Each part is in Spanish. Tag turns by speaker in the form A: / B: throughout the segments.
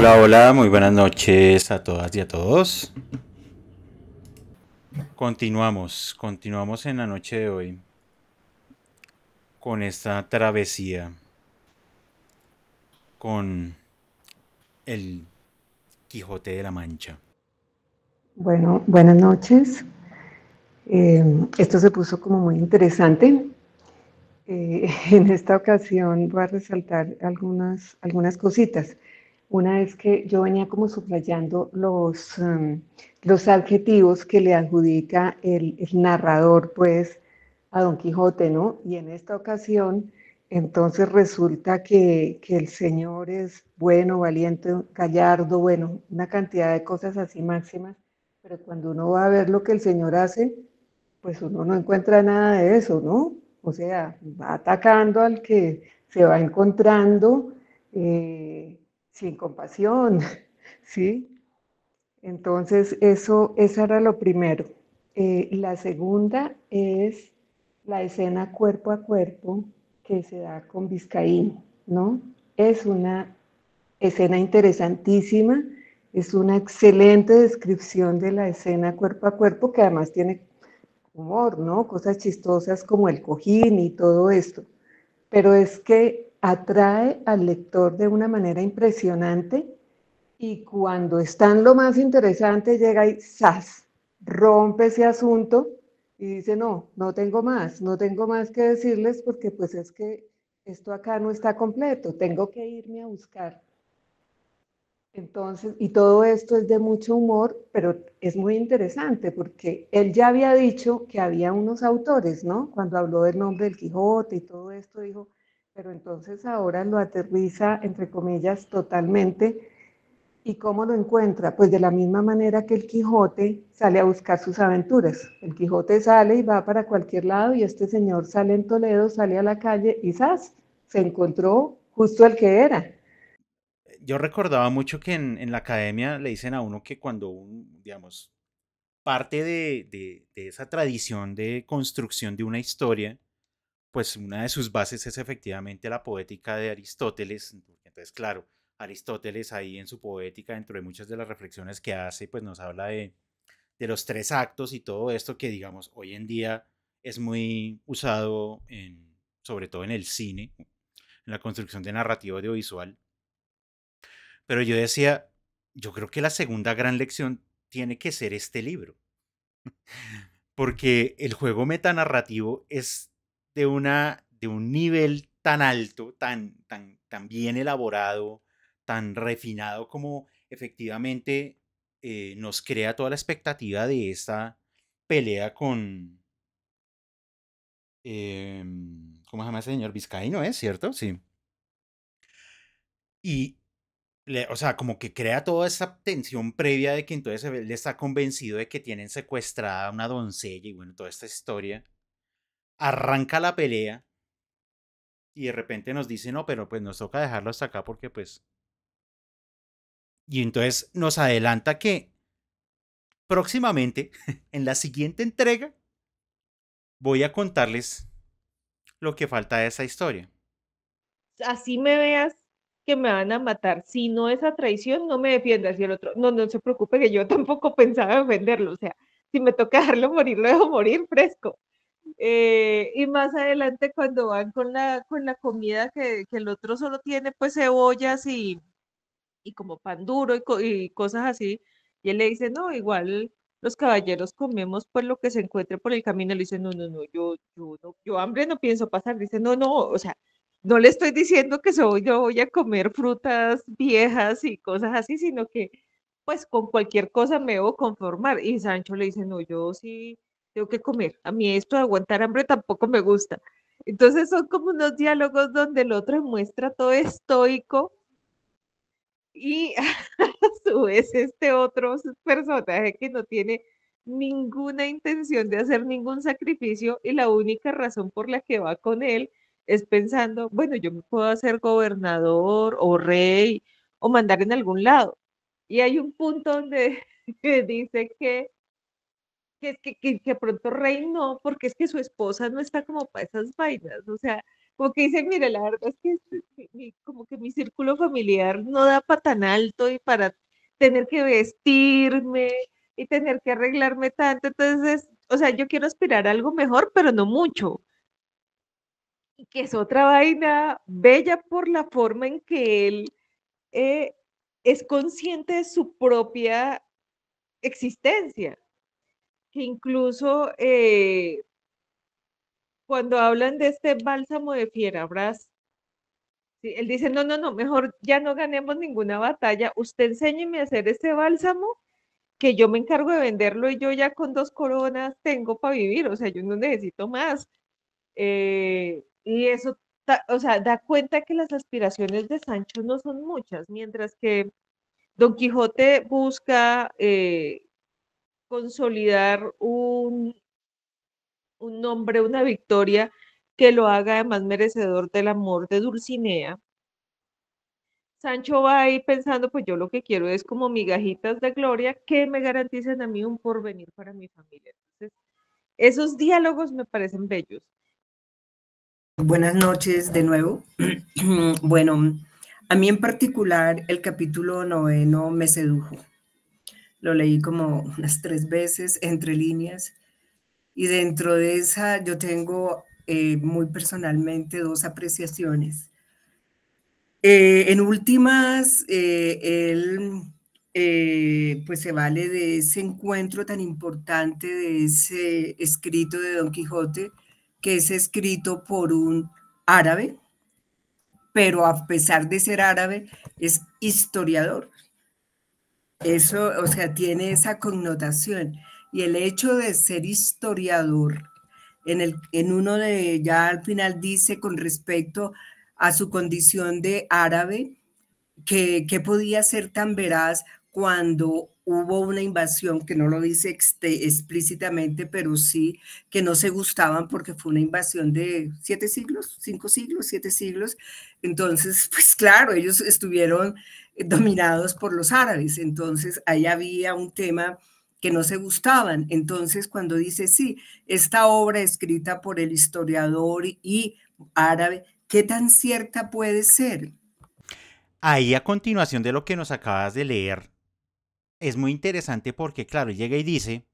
A: Hola, hola, muy buenas noches a todas y a todos. Continuamos, continuamos en la noche de hoy con esta travesía con el Quijote de la Mancha.
B: Bueno, buenas noches. Eh, esto se puso como muy interesante. Eh, en esta ocasión voy a resaltar algunas, algunas cositas. Una vez que yo venía como subrayando los, em, los adjetivos que le adjudica el, narrador, pues, a Don Quijote, ¿no? Y en esta ocasión, entonces resulta que, que el Señor es bueno, valiente, gallardo, bueno, una cantidad de cosas así máximas, pero cuando uno va a ver lo que el Señor hace, pues uno no encuentra nada de eso, ¿no? O sea, va atacando al que se va encontrando. Eh, sin compasión, ¿sí? Entonces, eso, eso era lo primero. Eh, la segunda es la escena cuerpo a cuerpo que se da con Vizcaíno, ¿no? Es una escena interesantísima, es una excelente descripción de la escena cuerpo a cuerpo que además tiene humor, ¿no? Cosas chistosas como el cojín y todo esto. Pero es que atrae al lector de una manera impresionante y cuando están lo más interesante llega y ¡zas! rompe ese asunto y dice, no, no tengo más, no tengo más que decirles porque pues es que esto acá no está completo, tengo que irme a buscar. Entonces, y todo esto es de mucho humor, pero es muy interesante porque él ya había dicho que había unos autores, ¿no? Cuando habló del nombre del Quijote y todo esto, dijo, pero entonces ahora lo aterriza, entre comillas, totalmente. ¿Y cómo lo encuentra? Pues de la misma manera que el Quijote sale a buscar sus aventuras. El Quijote sale y va para cualquier lado y este señor sale en Toledo, sale a la calle y ¡zas! Se encontró justo el que era.
A: Yo recordaba mucho que en, la academia le dicen a uno que cuando, un, digamos, parte de esa tradición de construcción de una historia, pues una de sus bases es efectivamente la poética de Aristóteles. Entonces, claro, Aristóteles ahí en su poética, dentro de muchas de las reflexiones que hace, pues nos habla de, los tres actos y todo esto que, digamos, hoy en día es muy usado, sobre todo en el cine, en la construcción de narrativa audiovisual. Pero yo decía, yo creo que la segunda gran lección tiene que ser este libro. Porque el juego metanarrativo es de, una, de un nivel tan alto, tan, tan, bien elaborado, tan refinado como efectivamente eh, nos crea toda la expectativa de esta pelea con... Em, ¿Cómo se llama ese señor? Vizcaíno, ¿es ¿eh? cierto? Sí. Y, o sea, como que crea toda esa tensión previa de que entonces él está convencido de que tienen secuestrada a una doncella y bueno, toda esta historia arranca la pelea y de repente nos dice, no, pero pues nos toca dejarlo hasta acá porque pues... Y entonces nos adelanta que próximamente, en la siguiente entrega, voy a contarles lo que falta de esa historia.
C: Así me veas que me van a matar. Si no esa traición, no me defiendas. Y el otro, no, no se preocupe que yo tampoco pensaba defenderlo. O sea, si me toca dejarlo morir, lo dejo morir fresco. Eh, y más adelante cuando van con la, con la comida que, que el otro solo tiene pues cebollas y, y como pan duro y, cosas así, y él le dice, no, igual los caballeros comemos pues lo que se encuentre por el camino, le dice, no, no, no, yo, yo, no, yo hambre no pienso pasar, le dice, no, no, o sea, no le estoy diciendo que soy, yo voy a comer frutas viejas y cosas así, sino que pues con cualquier cosa me debo conformar, y Sancho le dice, no, yo sí que comer. A mí esto de aguantar hambre tampoco me gusta. Entonces son como unos diálogos donde el otro muestra todo estoico y a su vez este otro personaje que no tiene ninguna intención de hacer ningún sacrificio y la única razón por la que va con él es pensando, bueno, yo me puedo hacer gobernador o rey o mandar en algún lado. Y hay un punto donde dice que que, pronto Rey porque es que su esposa no está como para esas vainas, o sea, como que dice, mire, la verdad es que este, como que mi círculo familiar no da para tan alto y para tener que vestirme y tener que arreglarme tanto, entonces, o sea, yo quiero aspirar a algo mejor, pero no mucho. Y que es otra vaina bella por la forma en que él eh, es consciente de su propia existencia que incluso eh, cuando hablan de este bálsamo de Fiera ¿sí? él dice, no, no, no, mejor ya no ganemos ninguna batalla, usted enséñeme a hacer este bálsamo que yo me encargo de venderlo y yo ya con dos coronas tengo para vivir, o sea, yo no necesito más. Eh, y eso, o sea, da cuenta que las aspiraciones de Sancho no son muchas, mientras que Don Quijote busca eh, consolidar un, un nombre, una victoria que lo haga además merecedor del amor de Dulcinea. Sancho va ahí pensando, pues yo lo que quiero es como migajitas de gloria que me garanticen a mí un porvenir para mi familia. Entonces, esos diálogos me parecen bellos.
D: Buenas noches de nuevo. bueno, a mí en particular el capítulo noveno me sedujo lo leí como unas tres veces entre líneas y dentro de esa yo tengo eh, muy personalmente dos apreciaciones. Eh, en últimas, eh, él pues se vale de ese encuentro tan importante, de ese escrito de Don Quijote, que es escrito por un árabe, pero a pesar de ser árabe, es historiador eso, o sea, tiene esa connotación. Y el hecho de ser historiador, en, el, en uno de, ya al final dice con respecto a su condición de árabe, que, podía ser tan veraz cuando hubo una invasión, que no lo dice este, explícitamente, pero sí que no se gustaban porque fue una invasión de siete siglos, cinco siglos, siete siglos. Entonces, pues claro, ellos estuvieron eh, dominados por los árabes. Entonces, ahí había un tema que no se gustaban. Entonces, cuando dice, sí, esta obra escrita por el historiador y árabe, ¿qué tan cierta puede ser?
A: Ahí a continuación de lo que nos acabas de leer, es muy interesante porque, claro, llega y dice,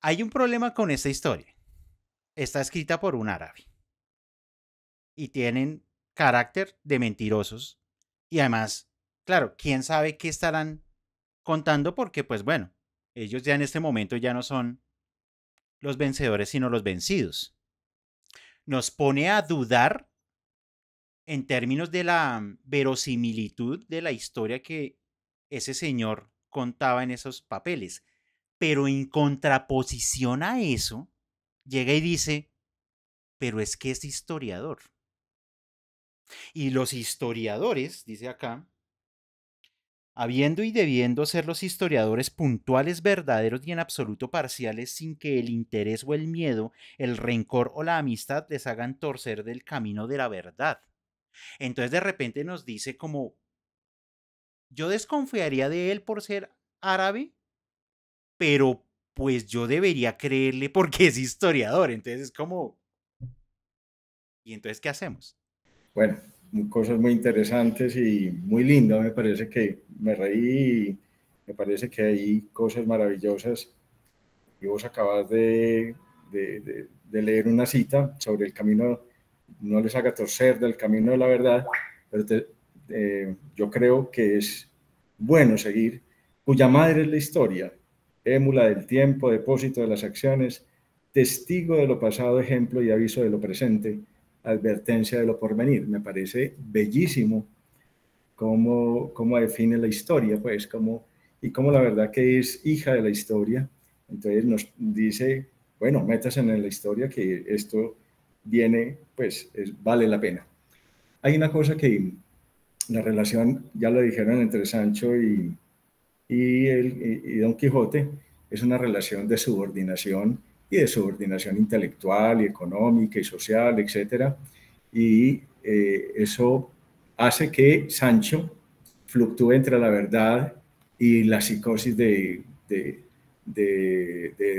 A: hay un problema con esta historia. Está escrita por un árabe. Y tienen carácter de mentirosos y además, claro, quién sabe qué estarán contando porque, pues bueno, ellos ya en este momento ya no son los vencedores, sino los vencidos. Nos pone a dudar en términos de la mm, verosimilitud de la historia que ese señor contaba en esos papeles. Pero en contraposición a eso, llega y dice, pero es que es historiador. Y los historiadores, dice acá, habiendo y debiendo ser los historiadores puntuales, verdaderos y en absoluto parciales, sin que el interés o el miedo, el rencor o la amistad les hagan torcer del camino de la verdad. Entonces de repente nos dice como, yo desconfiaría de él por ser árabe, pero pues yo debería creerle porque es historiador. Entonces es como, ¿y entonces qué hacemos?
E: bueno, cosas muy interesantes y muy lindas, me parece que me reí, me parece que hay cosas maravillosas y vos acabas de, leer una cita sobre el camino, no les haga torcer del camino de la verdad, pero eh, yo creo que es bueno seguir, cuya madre es la historia, émula del tiempo, depósito de las acciones, testigo de lo pasado, ejemplo y aviso de lo presente advertencia de lo porvenir. Me parece bellísimo cómo, cómo define la historia, pues, como y como la verdad que es hija de la historia. Entonces nos dice, bueno, metas en la historia que esto viene, pues, vale la pena. Hay una cosa que la relación, ya lo dijeron entre Sancho y, y Don Quijote, es una relación de subordinación y de subordinación intelectual y económica y social, etc. Y eh, eso hace que Sancho fluctúe entre la verdad y la psicosis de, de,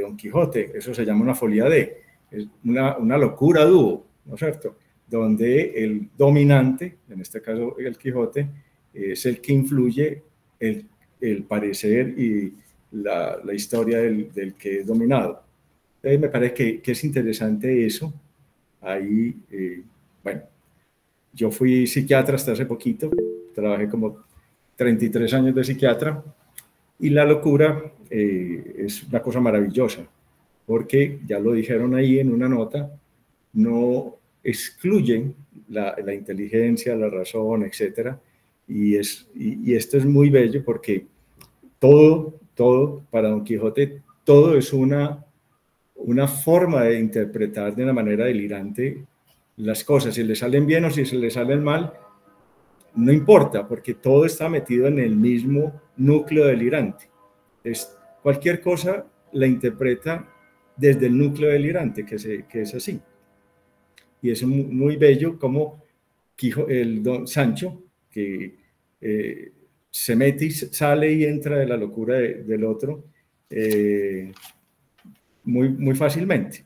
E: Don Quijote. Eso se llama una folía de, es una, una locura dúo, ¿no es cierto? Donde el dominante, en este caso el Quijote, es el que influye el, el parecer y la, la historia del, del que es dominado me parece que, es interesante eso. Ahí, eh, bueno, yo fui psiquiatra hasta hace poquito, trabajé como 33 años de psiquiatra y la locura eh, es una cosa maravillosa, porque ya lo dijeron ahí en una nota, no excluyen la, inteligencia, la razón, etc. y, es, y, esto es muy bello porque todo, todo, para Don Quijote, todo es una una forma de interpretar de una manera delirante las cosas. Si le salen bien o si se le salen mal, no importa, porque todo está metido en el mismo núcleo delirante. Es, cualquier cosa la interpreta desde el núcleo delirante, que, es así. Y es muy bello como Quijo, el don Sancho, que eh, se mete y sale y entra de la locura del otro, eh, muy, muy fácilmente.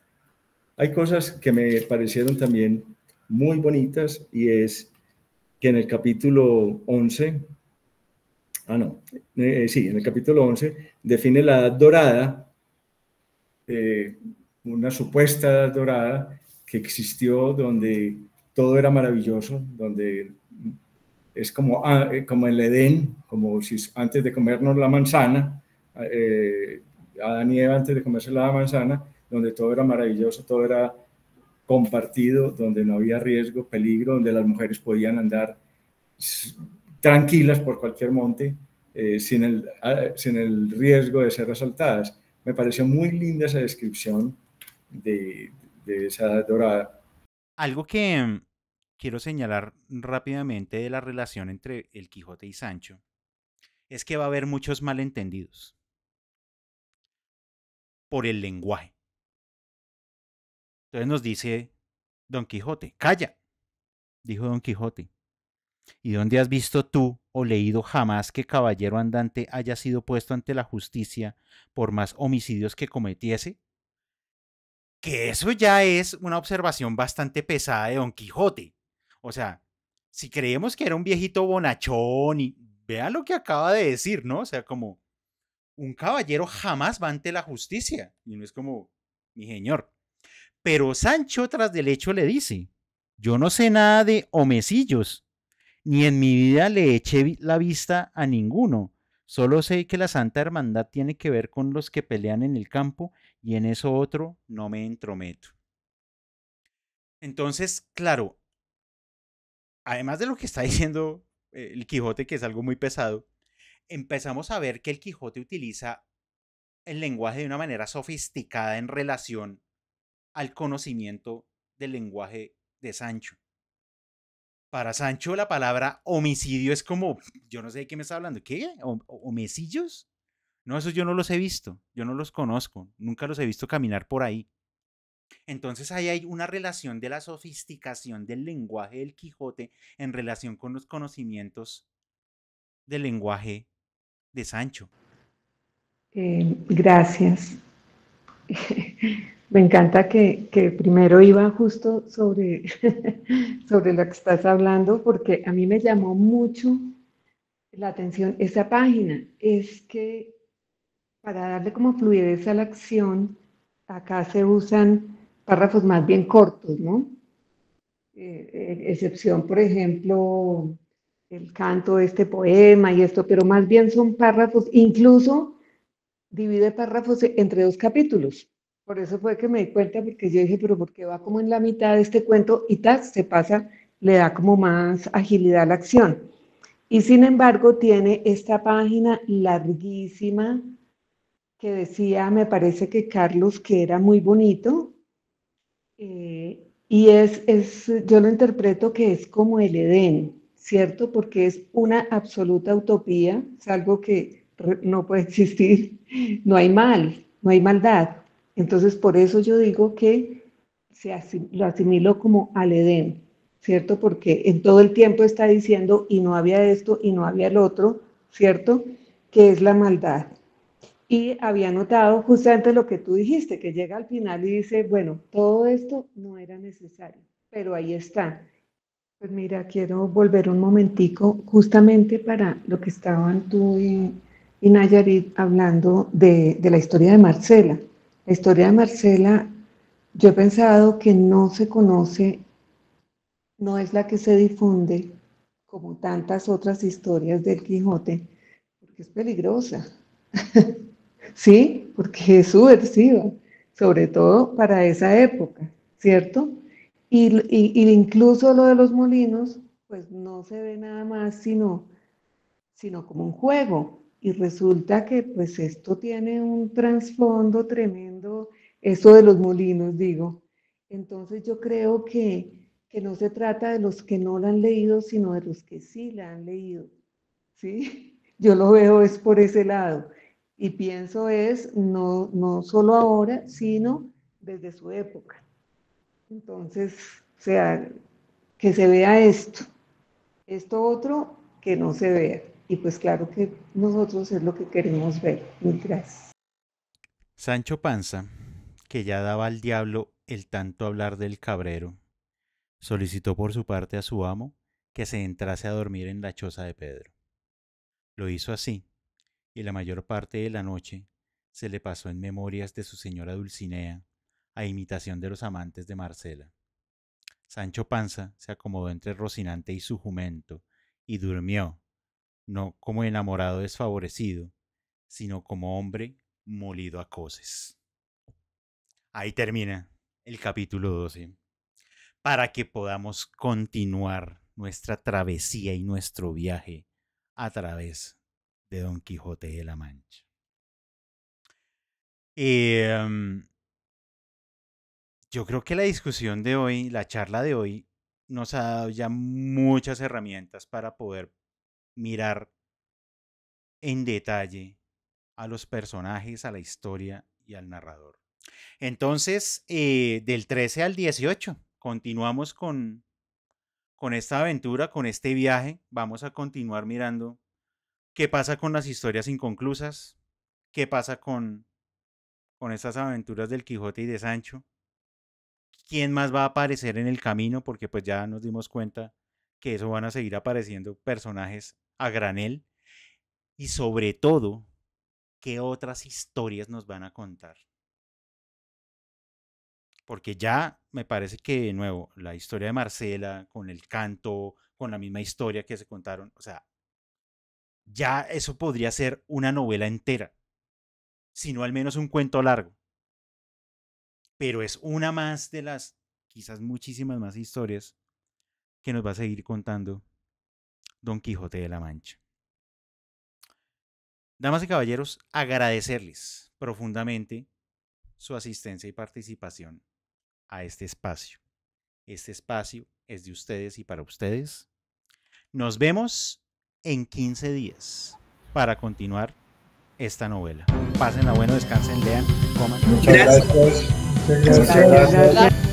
E: Hay cosas que me parecieron también muy bonitas y es que en el capítulo 11, ah no, eh, sí, en el capítulo 11 define la edad dorada, eh, una supuesta edad dorada que existió donde todo era maravilloso, donde es como, ah, eh, como el Edén, como si antes de comernos la manzana, a y antes de comerse la manzana, donde todo era maravilloso, todo era compartido, donde no había riesgo, peligro, donde las mujeres podían andar tranquilas por cualquier monte eh, ah, sin, el, riesgo de ser resaltadas, Me pareció muy linda esa descripción de,
A: esa dorada. Algo que mm, quiero señalar rápidamente de la relación entre el Quijote y Sancho es que va a haber muchos malentendidos por el lenguaje. Entonces nos dice Don Quijote, calla, dijo Don Quijote. ¿Y dónde has visto tú o leído jamás que caballero andante haya sido puesto ante la justicia por más homicidios que cometiese? Que eso ya es una observación bastante pesada de Don Quijote. O sea, si creemos que era un viejito bonachón y vean lo que acaba de decir, ¿no? O sea, como un caballero jamás va ante la justicia. Y no es como, mi señor. Pero Sancho tras del hecho le dice, yo no sé nada de homecillos, ni en mi vida le eché la vista a ninguno. Solo sé que la Santa Hermandad tiene que ver con los que pelean en el campo y en eso otro no me entrometo. Entonces, claro, además de lo que está diciendo eh, el Quijote, que es algo muy pesado, empezamos a ver que el Quijote utiliza el lenguaje de una manera sofisticada en relación al conocimiento del lenguaje de Sancho. Para Sancho la palabra homicidio es como, yo no sé de qué me está hablando, ¿qué? ¿Homicillos? No, esos yo no los he visto, yo no los conozco, nunca los he visto caminar por ahí. Entonces ahí hay una relación de la sofisticación del lenguaje del Quijote en relación con los conocimientos del lenguaje de Sancho.
B: Eh, gracias. Me encanta que, primero iba justo sobre, sobre lo que estás hablando, porque a mí me llamó mucho la atención esa página. Es que para darle como fluidez a la acción, acá se usan párrafos más bien cortos, ¿no? Eh, eh, excepción, por ejemplo, el canto de este poema y esto, pero más bien son párrafos, incluso divide párrafos entre dos capítulos. Por eso fue que me di cuenta, porque yo dije, pero porque va como en la mitad de este cuento y tal, se pasa, le da como más agilidad a la acción. Y sin embargo, tiene esta página larguísima que decía, me parece que Carlos, que era muy bonito. Eh, y es, es, yo lo interpreto que es como el Edén, ¿cierto? Porque es una absoluta utopía, es algo que no puede existir, no hay mal, no hay maldad. Entonces, por eso yo digo que se lo asimilo como al Edén, ¿cierto? Porque en todo el tiempo está diciendo, y no había esto, y no había el otro, ¿cierto? Que es la maldad. Y había notado justamente lo que tú dijiste, que llega al final y dice, bueno, todo esto no era necesario, pero ahí está. Pues mira, quiero volver un momentico justamente para lo que estaban tú y, Nayarit hablando de, de la historia de Marcela. La historia de Marcela, yo he pensado que no se conoce, no es la que se difunde como tantas otras historias del Quijote, porque es peligrosa, ¿sí? Porque es subversiva, sobre todo para esa época, ¿cierto? Y, incluso lo de los molinos, pues no se ve nada más sino, sino como un juego. Y resulta que pues esto tiene un trasfondo tremendo, eso de los molinos, digo. Entonces yo creo que, que no se trata de los que no la han leído, sino de los que sí la han leído. ¿sí? Yo lo veo es por ese lado. Y pienso es no, no solo ahora, sino desde su época. Entonces, o sea, que se vea esto, esto otro que no se vea. Y pues claro que nosotros es lo que queremos ver. Mil gracias.
A: Sancho Panza, que ya daba al diablo el tanto hablar del cabrero, solicitó por su parte a su amo que se entrase a dormir en la choza de Pedro. Lo hizo así, y la mayor parte de la noche se le pasó en memorias de su señora Dulcinea, a imitación de los amantes de Marcela. Sancho Panza se acomodó entre Rocinante y su jumento y durmió, no como enamorado desfavorecido, sino como hombre molido a coces. Ahí termina el capítulo 12. Para que podamos continuar nuestra travesía y nuestro viaje a través de Don Quijote de la Mancha. Eh, yo creo que la discusión de hoy, la charla de hoy, nos ha dado ya muchas herramientas para poder mirar en detalle a los personajes, a la historia y al narrador. Entonces, eh, del 13 al 18, continuamos con, con esta aventura, con este viaje. Vamos a continuar mirando qué pasa con las historias inconclusas, qué pasa con, con estas aventuras del Quijote y de Sancho quién más va a aparecer en el camino, porque pues ya nos dimos cuenta que eso van a seguir apareciendo personajes a granel y sobre todo qué otras historias nos van a contar. Porque ya me parece que de nuevo la historia de Marcela con el canto, con la misma historia que se contaron, o sea, ya eso podría ser una novela entera, sino al menos un cuento largo pero es una más de las quizás muchísimas más historias que nos va a seguir contando Don Quijote de la Mancha. Damas y caballeros, agradecerles profundamente su asistencia y participación a este espacio. Este espacio es de ustedes y para ustedes. Nos vemos en 15 días para continuar esta novela. Pasen bueno, descansen, lean, coman. Gracias. Good luck. Good